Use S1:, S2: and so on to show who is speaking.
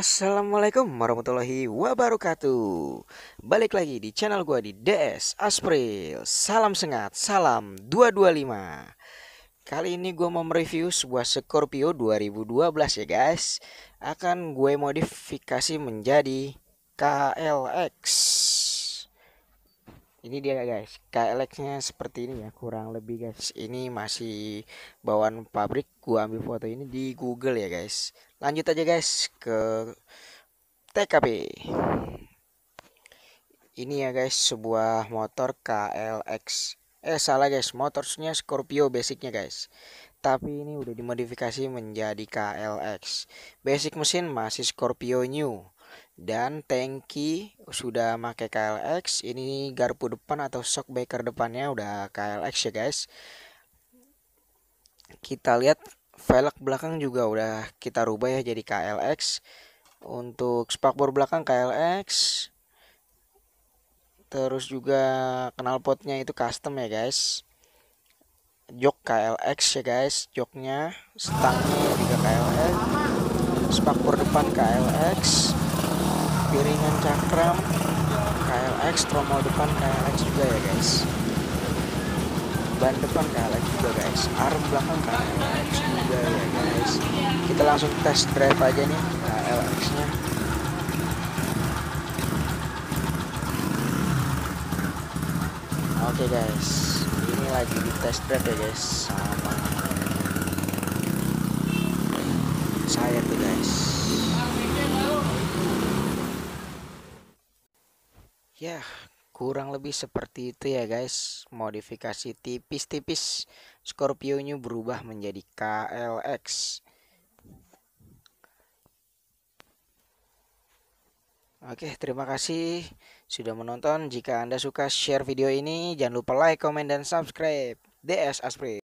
S1: Assalamualaikum warahmatullahi wabarakatuh Balik lagi di channel gue di DS Aspril Salam sengat, salam 225 Kali ini gue mau mereview sebuah Scorpio 2012 ya guys Akan gue modifikasi menjadi KLX ini dia guys KLX nya seperti ini ya kurang lebih guys ini masih bawaan pabrik gua ambil foto ini di Google ya guys lanjut aja guys ke TKP ini ya guys sebuah motor KLX eh salah guys motornya Scorpio basicnya guys tapi ini udah dimodifikasi menjadi KLX basic mesin masih Scorpio new dan tangki sudah pakai KLX ini garpu depan atau shock breaker depannya udah KLX ya guys kita lihat velg belakang juga udah kita rubah ya jadi KLX untuk spakbor belakang KLX terus juga knalpotnya itu custom ya guys jok KLX ya guys joknya stangnya juga KLX spakbor depan KLX piringan cakram KLX tromol depan KLX juga ya guys ban depan KLX juga guys arm belakang KLX juga ya guys kita langsung test drive aja nih KLX nya oke guys ini lagi di test drive ya guys sama saya tuh guys ya kurang lebih seperti itu ya guys modifikasi tipis-tipis Scorpio nya berubah menjadi KLX oke terima kasih sudah menonton jika anda suka share video ini jangan lupa like, comment dan subscribe DS Aspri